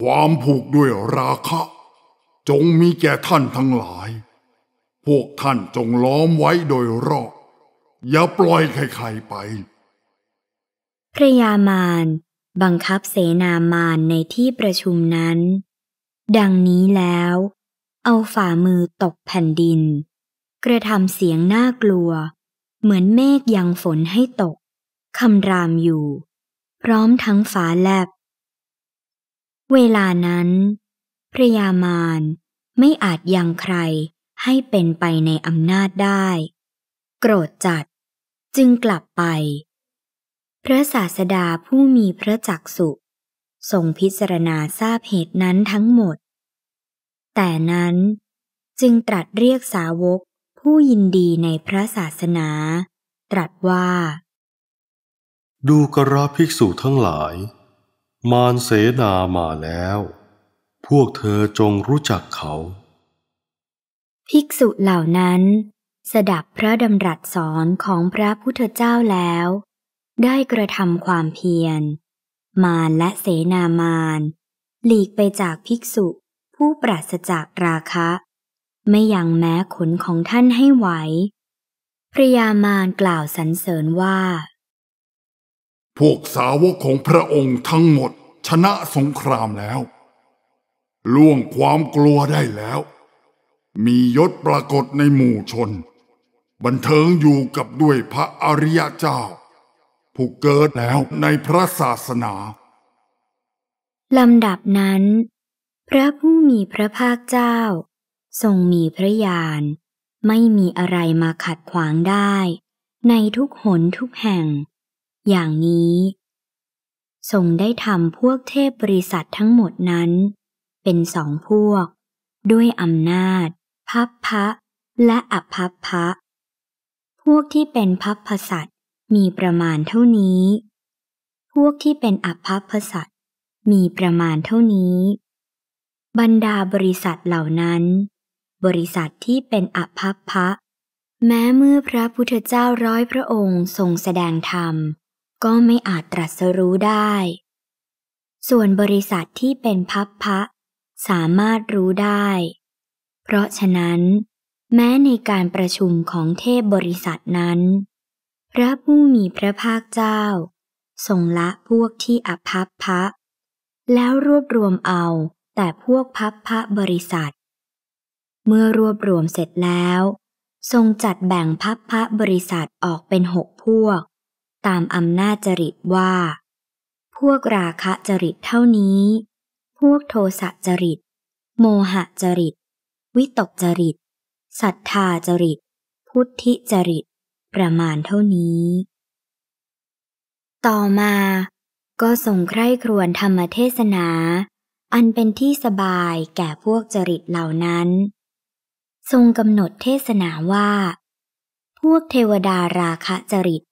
ความผูกด้วยราคะ จงมีแก่ท่านทั้งหลาย พวกท่านจงล้อมไว้โดยรอบ อย่าปล่อยใครๆไปพระยามารบังคับเสนามารในที่ประชุมนั้น ดังนี้แล้วเอาฝ่ามือตกแผ่นดิน กระทำเสียงน่ากลัว เหมือนเมฆยังฝนให้ตกคำรามอยู่ พร้อมทั้งฝาแลบ เวลานั้น พระยามารไม่อาจยังใครให้เป็นไปในอำนาจได้ โกรธจัดจึงกลับไป พระศาสดาผู้มีพระจักสุทรงพิจารณาทราบเหตุนั้นทั้งหมด แต่นั้น จึงตรัสเรียกสาวกผู้ยินดีในพระศาสนา ตรัสว่าดูกระภิกษุทั้งหลาย มารเสนามาแล้ว พวกเธอจงรู้จักเขา ภิกษุเหล่านั้นสดับพระดำรัสสอนของพระพุทธเจ้าแล้ว ได้กระทำความเพียรมารและเสนามารหลีกไปจากภิกษุผู้ปราศจากราคะ ไม่ยังแม้ขนของท่านให้ไหวพระยามารกล่าวสรรเสริญว่าพวกสาวกของพระองค์ทั้งหมดชนะสงครามแล้ว ล่วงความกลัวได้แล้ว มียศปรากฏในหมู่ชน บันเทิงอยู่กับด้วยพระอริยเจ้า ผู้เกิดแล้วในพระศาสนา ลำดับนั้น พระผู้มีพระภาคเจ้า ทรงมีพระญาณไม่มีอะไรมาขัดขวางได้ ในทุกหนทุกแห่งอย่างนี้ทรงได้ทำพวกเทพบริษัททั้งหมดนั้น เป็นสองพวก ด้วยอำนาจพับพะและอัพัพพะ พวกที่เป็นพับพสัตมีประมาณเท่านี้ พวกที่เป็นอพัพพสัตมีประมาณเท่านี้ บรรดาบริษัทเหล่านั้น บริษัทที่เป็นอัพัพพะแม้เมื่อพระพุทธเจ้าร้อยพระองค์ทรงแสดงธรรมก็ไม่อาจตรัสรู้ได้ ส่วนบริษัทที่เป็นพับพะ สามารถรู้ได้ เพราะฉะนั้น แม้ในการประชุมของเทพบริษัทนั้น พระผู้มีพระภาคเจ้า ทรงละพวกที่อภัพพะแล้วรวบรวมเอาแต่พวกพับพระบริษัท เมื่อรวบรวมเสร็จแล้ว ทรงจัดแบ่งพับพระบริษัทออกเป็นหกพวกตามอำนาจจริตว่า พวกราคะจริตเท่านี้ พวกโทสะจริต โมหะจริต วิตกจริตศรัทธาจริต พุทธิจริต ประมาณเท่านี้ ต่อมา ก็ส่งใคร่ครวญธรรมเทศนา อันเป็นที่สบายแก่พวกจริตเหล่านั้น ทรงกำหนดเทศนาว่า พวกเทวดาราคะจริต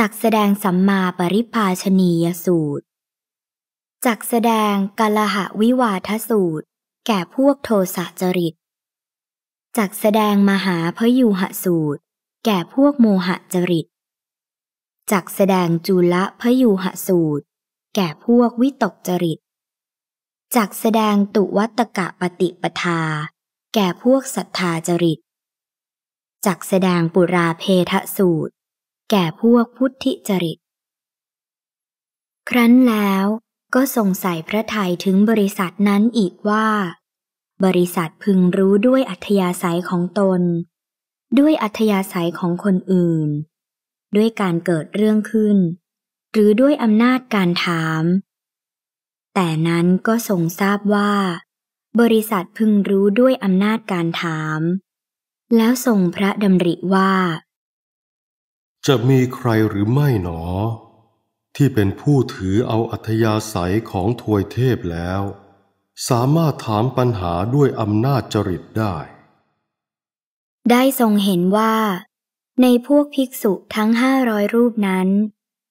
จักแสดงสัมมาปริภาชนียสูตร จักแสดงกลหะวิวาทสูตร แก่พวกโทสะจริต จักแสดงมหาพยุหสูตร แก่พวกโมหจริต จักแสดงจุลพยุหสูตร แก่พวกวิตกจริต จักแสดงตุวัตกะปฏิปทา แก่พวกศรัทธาจริต จักแสดงปุราเพทสูตรแก่พวกพุทธิจริต ครั้นแล้วก็สงสัยพระทยถึงบริษัทนั้นอีกว่า บริษัทพึงรู้ด้วยอัธยาศัยของตน ด้วยอัธยาศัยของคนอื่น ด้วยการเกิดเรื่องขึ้น หรือด้วยอำนาจการถาม แต่นั้นก็ทรงทราบว่า บริษัทพึงรู้ด้วยอำนาจการถาม แล้วทรงพระดำริว่าจะมีใครหรือไม่หนอ ที่เป็นผู้ถือเอาอัธยาศัยของทวยเทพแล้ว สามารถถามปัญหาด้วยอำนาจจริตได้ ได้ทรงเห็นว่า ในพวกภิกษุทั้งห้าร้อยรูปนั้น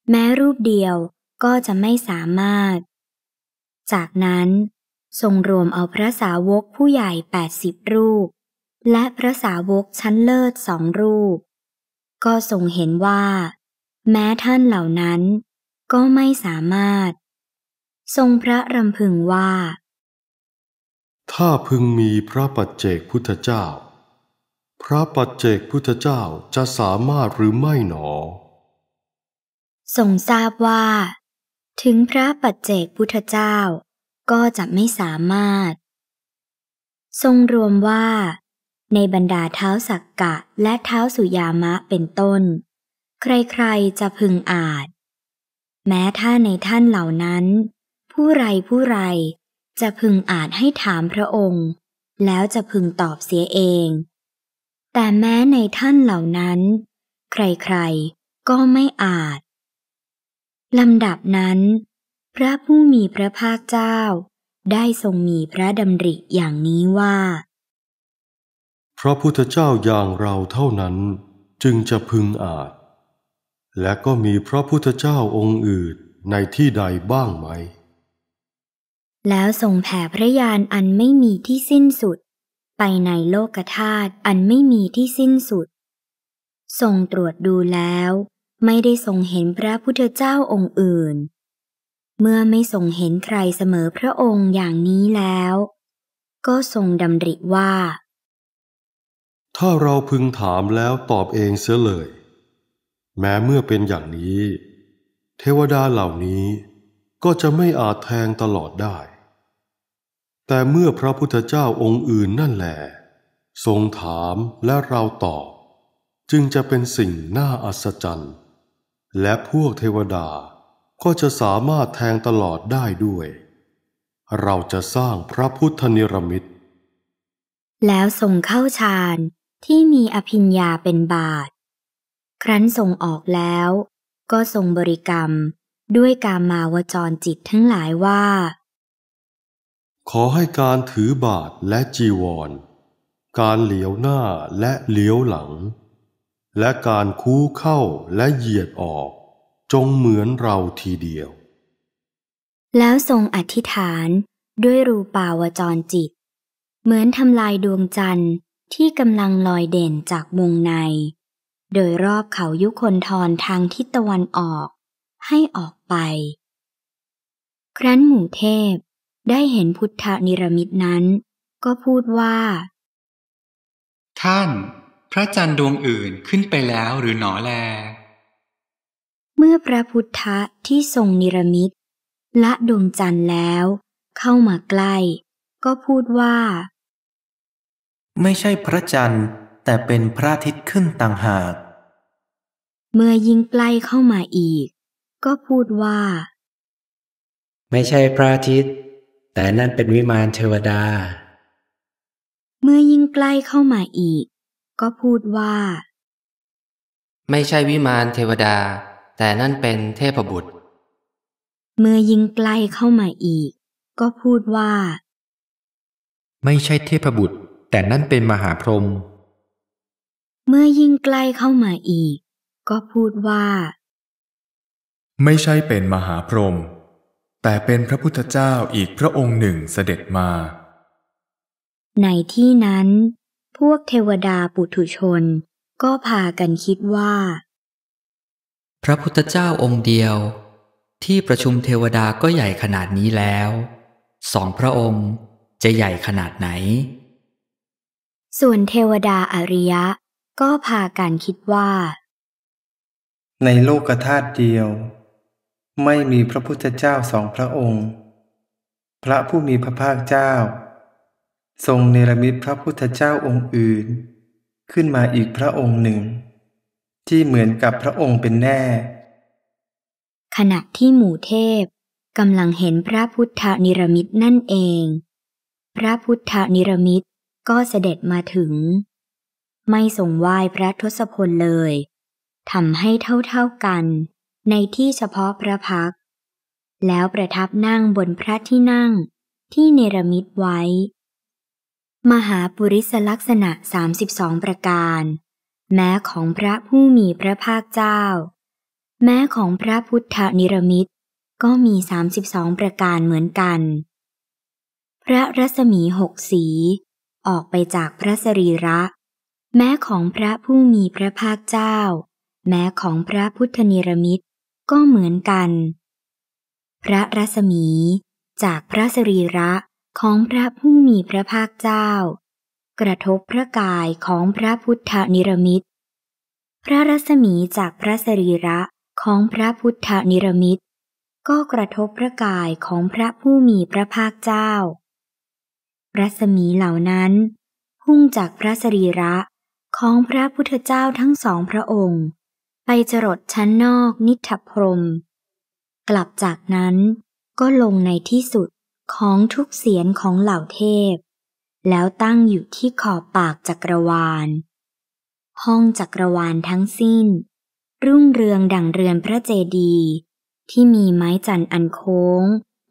แม้รูปเดียวก็จะไม่สามารถ จากนั้น ทรงรวมเอาพระสาวกผู้ใหญ่ 80 รูป และพระสาวกชั้นเลิศสองรูปก็ทรงเห็นว่า แม้ท่านเหล่านั้นก็ไม่สามารถ ทรงพระรำพึงว่า ถ้าพึงมีพระปัจเจกพุทธเจ้า พระปัจเจกพุทธเจ้าจะสามารถหรือไม่หนอทรงทราบว่า ถึงพระปัจเจกพุทธเจ้าก็จะไม่สามารถ ทรงรวมว่าในบรรดาเท้าสักกะและเท้าสุยามะเป็นต้น ใครๆจะพึงอาจ แม้ถ้าในท่านเหล่านั้น ผู้ไรผู้ไรจะพึงอาจให้ถามพระองค์ แล้วจะพึงตอบเสียเอง แต่แม้ในท่านเหล่านั้น ใครๆก็ไม่อาจลำดับนั้น พระผู้มีพระภาคเจ้า ได้ทรงมีพระดำริอย่างนี้ว่าระพุทธเจ้าอย่างเราเท่านั้นจึงจะพึงอาจ และก็มีพระพุทธเจ้าองค์อื่นในที่ใดบ้างไหม แล้วทรงแผ่พระยานอันไม่มีที่สิ้นสุดไปในโลกธาตุอันไม่มีที่สิ้นสุด ทรงตรวจดูแล้ว ไม่ได้ทรงเห็นพระพุทธเจ้าองค์อื่น เมื่อไม่ทรงเห็นใครเสมอพระองค์อย่างนี้แล้ว ก็ทรงดำริว่าถ้าเราพึงถามแล้วตอบเองเสียเลย แม้เมื่อเป็นอย่างนี้ เทวดาเหล่านี้ก็จะไม่อาจแทงตลอดได้ แต่เมื่อพระพุทธเจ้าองค์อื่นนั่นแหละทรงถามและเราตอบ จึงจะเป็นสิ่งน่าอัศจรรย์และพวกเทวดาก็จะสามารถแทงตลอดได้ด้วย เราจะสร้างพระพุทธนิรมิตแล้วทรงเข้าฌานที่มีอภิญญาเป็นบาทครั้นทรงออกแล้ว ก็ทรงบริกรรมด้วยการมาวจรจิตทั้งหลายว่า ขอให้การถือบาทและจีวร การเหลียวหน้าและเหลียวหลัง และการคู้เข้าและเหยียดออกจงเหมือนเราทีเดียว แล้วทรงอธิษฐานด้วยรูปาวจรจิต เหมือนทำลายดวงจันทร์ที่กำลังลอยเด่นจากวงใน โดยรอบเขายุคนทรทางทิศตะวันออก ให้ออกไป ครั้นหมู่เทพได้เห็นพุทธนิรมิตนั้น ก็พูดว่า ท่านพระจันทร์ดวงอื่นขึ้นไปแล้วหรือหนอแล เมื่อพระพุทธะที่ทรงนิรมิตละดวงจันทร์แล้ว เข้ามาใกล้ ก็พูดว่าไม่ใช่พระจันทร์ แต่เป็นพระอาทิตย์ขึ้นต่างหาก เมื่อยิงใกล้เข้ามาอีก ก็พูดว่า ไม่ใช่พระอาทิตย์ แต่นั่นเป็นวิมานเทวดา เมื่อยิงใกล้เข้ามาอีก ก็พูดว่า ไม่ใช่วิมานเทวดา แต่นั่นเป็นเทพบุตร เมื่อยิงใกล้เข้ามาอีก ก็พูดว่า ไม่ใช่เทพบุตรแต่นั่นเป็นมหาพรหม เมื่อยิ่งใกล้เข้ามาอีก ก็พูดว่า ไม่ใช่เป็นมหาพรหมแต่เป็นพระพุทธเจ้าอีกพระองค์หนึ่งเสด็จมาในที่นั้น พวกเทวดาปุถุชนก็พากันคิดว่า พระพุทธเจ้าองค์เดียว ที่ประชุมเทวดาก็ใหญ่ขนาดนี้แล้วสองพระองค์จะใหญ่ขนาดไหนส่วนเทวดาอริยะก็พากันคิดว่า ในโลกธาตุเดียว ไม่มีพระพุทธเจ้าสองพระองค์ พระผู้มีพระภาคเจ้า ทรงเนรมิตพระพุทธเจ้าองค์อื่น ขึ้นมาอีกพระองค์หนึ่ง ที่เหมือนกับพระองค์เป็นแน่ ขณะที่หมู่เทพกำลังเห็นพระพุทธนิรมิตนั่นเอง พระพุทธนิรมิตก็เสด็จมาถึง ไม่ส่งไหว้พระทศพลเลยทำให้เท่าๆกันในที่เฉพาะพระพัก แล้วประทับนั่งบนพระที่นั่งที่เนรมิตไว้ มหาปุริสลักษณะ 32 ประการ แม้ของพระผู้มีพระภาคเจ้า แม้ของพระพุทธนิรมิตก็มี 32 ประการเหมือนกัน พระรัศมีหกสีออกไปจากพระสรีระ แม้ของพระผู้มีพระภาคเจ้า แม้ของพระพุทธนิรมิตก็เหมือนกัน พระรัศมีจากพระสรีระของพระผู้มีพระภาคเจ้า กระทบพระกายของพระพุทธนิรมิตพระรัศมีจากพระสรีระของพระพุทธนิรมิตก็กระทบพระกายของพระผู้มีพระภาคเจ้ารัศมีเหล่านั้นพุ่งจากพระสรีระของพระพุทธเจ้าทั้งสองพระองค์ ไปจรดชั้นนอกนิถพรม กลับจากนั้นก็ลงในที่สุดของทุกเสียนของเหล่าเทพ แล้วตั้งอยู่ที่ขอบปากจักรวาล ห้องจักรวาลทั้งสิ้น รุ่งเรืองดังเรือนพระเจดีย์ที่มีไม้จันทร์อันโค้ง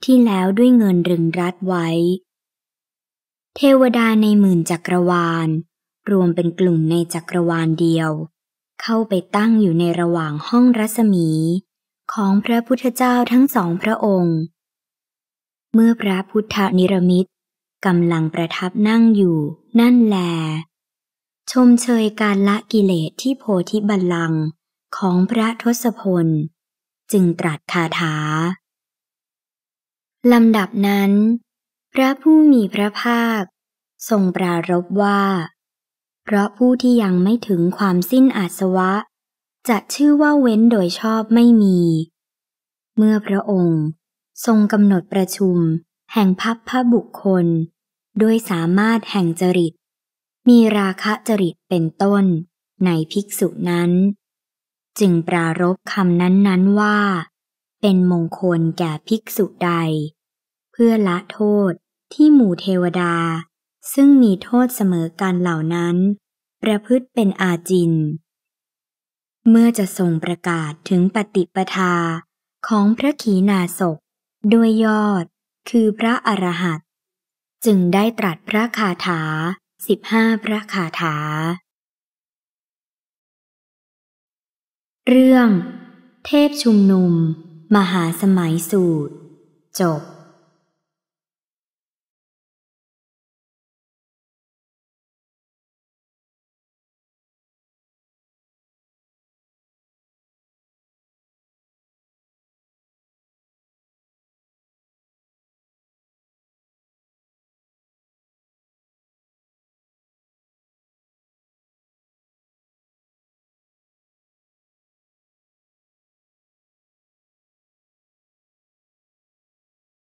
ที่แล้วด้วยเงินรึงรัดไว้เทวดาในหมื่นจักรวาลรวมเป็นกลุ่มในจักรวาลเดียว เข้าไปตั้งอยู่ในระหว่างห้องรัศมี ของพระพุทธเจ้าทั้งสองพระองค์ เมื่อพระพุทธนิรมิตกำลังประทับนั่งอยู่นั่นแล ชมเชยการละกิเลสที่โพธิบัลลังก์ของพระทศพล จึงตรัสคาถา ลำดับนั้นพระผู้มีพระภาค ทรงปรารบว่า เพราะผู้ที่ยังไม่ถึงความสิ้นอาสวะ จะชื่อว่าเว้นโดยชอบไม่มี เมื่อพระองค์ทรงกำหนดประชุมแห่งพับพระบุคคลด้วยสามารถแห่งจริต มีราคะจริตเป็นต้นในภิกษุนั้น จึงปรารบคำนั้นนั้นว่า เป็นมงคลแก่ภิกษุใด เพื่อละโทษที่หมู่เทวดาซึ่งมีโทษเสมอกันเหล่านั้น ประพฤติเป็นอาจิน เมื่อจะส่งประกาศถึงปฏิปทาของพระขีนาศกโดยยอดคือพระอรหันต์จึงได้ตรัสพระคาถาสิบห้าพระคาถา เรื่อง เทพชุมนุม มหาสมัยสูตรจบ